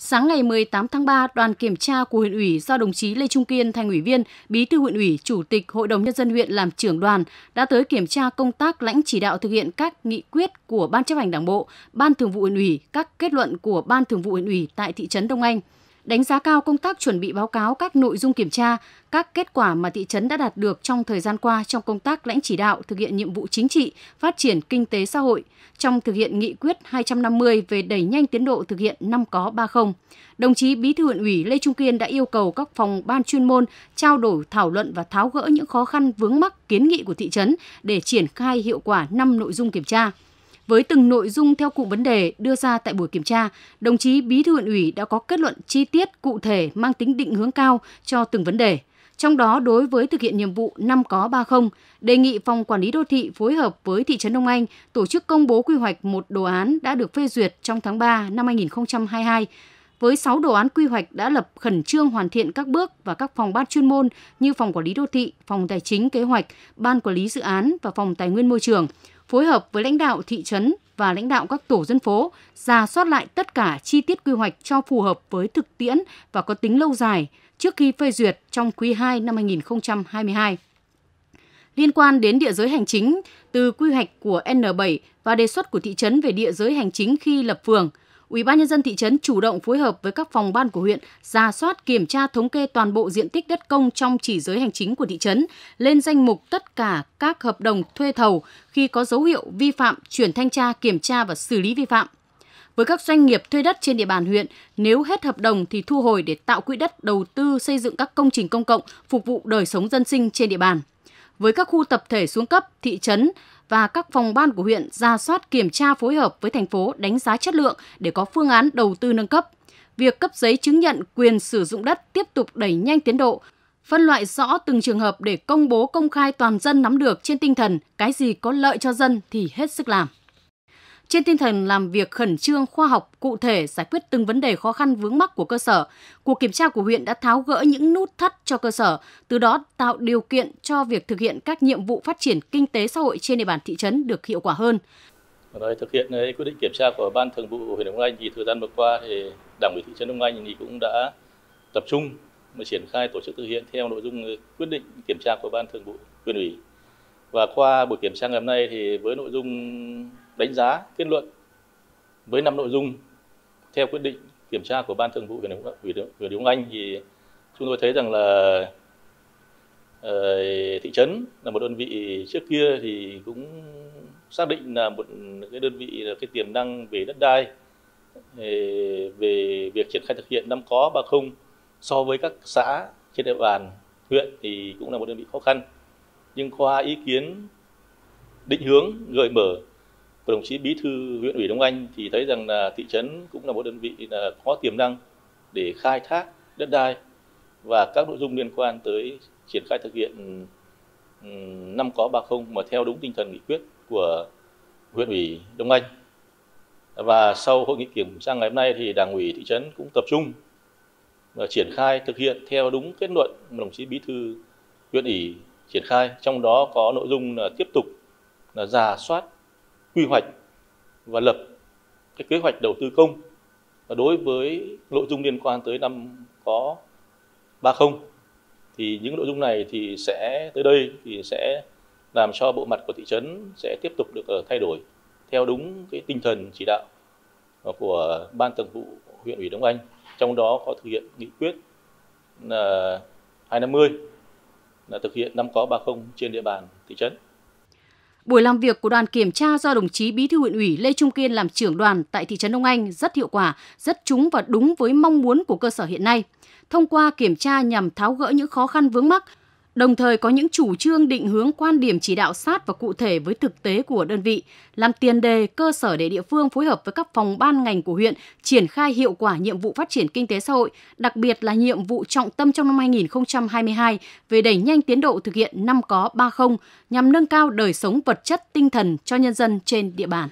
Sáng ngày 18 tháng 3, đoàn kiểm tra của huyện ủy do đồng chí Lê Trung Kiên, thành ủy viên, bí thư huyện ủy, chủ tịch Hội đồng nhân dân huyện làm trưởng đoàn đã tới kiểm tra công tác lãnh chỉ đạo thực hiện các nghị quyết của Ban chấp hành Đảng bộ, Ban Thường vụ huyện ủy, các kết luận của Ban Thường vụ huyện ủy tại thị trấn Đông Anh đánh giá cao công tác chuẩn bị báo cáo các nội dung kiểm tra, các kết quả mà thị trấn đã đạt được trong thời gian qua trong công tác lãnh chỉ đạo thực hiện nhiệm vụ chính trị, phát triển kinh tế xã hội, trong thực hiện nghị quyết 250 về đẩy nhanh tiến độ thực hiện năm có 30. Đồng chí Bí thư huyện ủy Lê Trung Kiên đã yêu cầu các phòng ban chuyên môn trao đổi, thảo luận và tháo gỡ những khó khăn vướng mắc kiến nghị của thị trấn để triển khai hiệu quả năm nội dung kiểm tra. Với từng nội dung theo cụm vấn đề đưa ra tại buổi kiểm tra, đồng chí Bí thư huyện ủy đã có kết luận chi tiết cụ thể mang tính định hướng cao cho từng vấn đề. Trong đó đối với thực hiện nhiệm vụ 5 có 30, đề nghị phòng quản lý đô thị phối hợp với thị trấn Đông Anh tổ chức công bố quy hoạch một đồ án đã được phê duyệt trong tháng 3 năm 2022 với 6 đồ án quy hoạch đã lập khẩn trương hoàn thiện các bước và các phòng ban chuyên môn như phòng quản lý đô thị, phòng tài chính kế hoạch, ban quản lý dự án và phòng tài nguyên môi trường phối hợp với lãnh đạo thị trấn và lãnh đạo các tổ dân phố, ra soát lại tất cả chi tiết quy hoạch cho phù hợp với thực tiễn và có tính lâu dài trước khi phê duyệt trong quý 2 năm 2022. Liên quan đến địa giới hành chính, từ quy hoạch của N7 và đề xuất của thị trấn về địa giới hành chính khi lập phường – Ủy ban nhân dân thị trấn chủ động phối hợp với các phòng ban của huyện ra soát kiểm tra thống kê toàn bộ diện tích đất công trong chỉ giới hành chính của thị trấn, lên danh mục tất cả các hợp đồng thuê thầu khi có dấu hiệu vi phạm chuyển thanh tra kiểm tra và xử lý vi phạm. Với các doanh nghiệp thuê đất trên địa bàn huyện, nếu hết hợp đồng thì thu hồi để tạo quỹ đất đầu tư xây dựng các công trình công cộng phục vụ đời sống dân sinh trên địa bàn với các khu tập thể xuống cấp, thị trấn và các phòng ban của huyện ra soát kiểm tra phối hợp với thành phố đánh giá chất lượng để có phương án đầu tư nâng cấp. Việc cấp giấy chứng nhận quyền sử dụng đất tiếp tục đẩy nhanh tiến độ, phân loại rõ từng trường hợp để công bố công khai toàn dân nắm được trên tinh thần cái gì có lợi cho dân thì hết sức làm. Trên tinh thần làm việc khẩn trương, khoa học, cụ thể giải quyết từng vấn đề khó khăn vướng mắc của cơ sở, cuộc kiểm tra của huyện đã tháo gỡ những nút thắt cho cơ sở, từ đó tạo điều kiện cho việc thực hiện các nhiệm vụ phát triển kinh tế xã hội trên địa bàn thị trấn được hiệu quả hơn. Rồi, thực hiện eh, quyết định kiểm tra của Ban Thường vụ huyện Đông Anh thì thời gian vừa qua thì Đảng ủy thị trấn Đông Anh thì cũng đã tập trung mà triển khai tổ chức thực hiện theo nội dung eh, quyết định kiểm tra của Ban Thường vụ huyện ủy. Và qua buổi kiểm tra ngày hôm nay thì với nội dung đánh giá kết luận với năm nội dung theo quyết định kiểm tra của ban thường vụ huyện ủy Đông Anh thì chúng tôi thấy rằng là ờ, thị trấn là một đơn vị trước kia thì cũng xác định là một cái đơn vị là cái tiềm năng về đất đai ờ, về việc triển khai thực hiện năm có ba không so với các xã trên địa bàn huyện thì cũng là một đơn vị khó khăn nhưng qua ý kiến định hướng gợi mở của đồng chí bí thư huyện ủy Đông Anh thì thấy rằng là thị trấn cũng là một đơn vị là có tiềm năng để khai thác đất đai và các nội dung liên quan tới triển khai thực hiện năm có ba không mà theo đúng tinh thần nghị quyết của huyện ủy Đông Anh. Và sau hội nghị kiểm tra ngày hôm nay thì Đảng ủy thị trấn cũng tập trung và triển khai thực hiện theo đúng kết luận mà đồng chí bí thư huyện ủy triển khai, trong đó có nội dung là tiếp tục là giả soát quy hoạch và lập cái kế hoạch đầu tư công và đối với nội dung liên quan tới năm có 30 thì những nội dung này thì sẽ tới đây thì sẽ làm cho bộ mặt của thị trấn sẽ tiếp tục được ờ, thay đổi theo đúng cái tinh thần chỉ đạo của ban thường vụ huyện ủy Đông Anh trong đó có thực hiện nghị quyết là ờ, 250 là thực hiện năm có 30 trên địa bàn thị trấn. Buổi làm việc của đoàn kiểm tra do đồng chí Bí thư huyện ủy Lê Trung Kiên làm trưởng đoàn tại thị trấn Đông Anh rất hiệu quả, rất trúng và đúng với mong muốn của cơ sở hiện nay. Thông qua kiểm tra nhằm tháo gỡ những khó khăn vướng mắc, đồng thời có những chủ trương định hướng quan điểm chỉ đạo sát và cụ thể với thực tế của đơn vị, làm tiền đề cơ sở để địa phương phối hợp với các phòng ban ngành của huyện triển khai hiệu quả nhiệm vụ phát triển kinh tế xã hội, đặc biệt là nhiệm vụ trọng tâm trong năm 2022 về đẩy nhanh tiến độ thực hiện năm có ba không nhằm nâng cao đời sống vật chất tinh thần cho nhân dân trên địa bàn.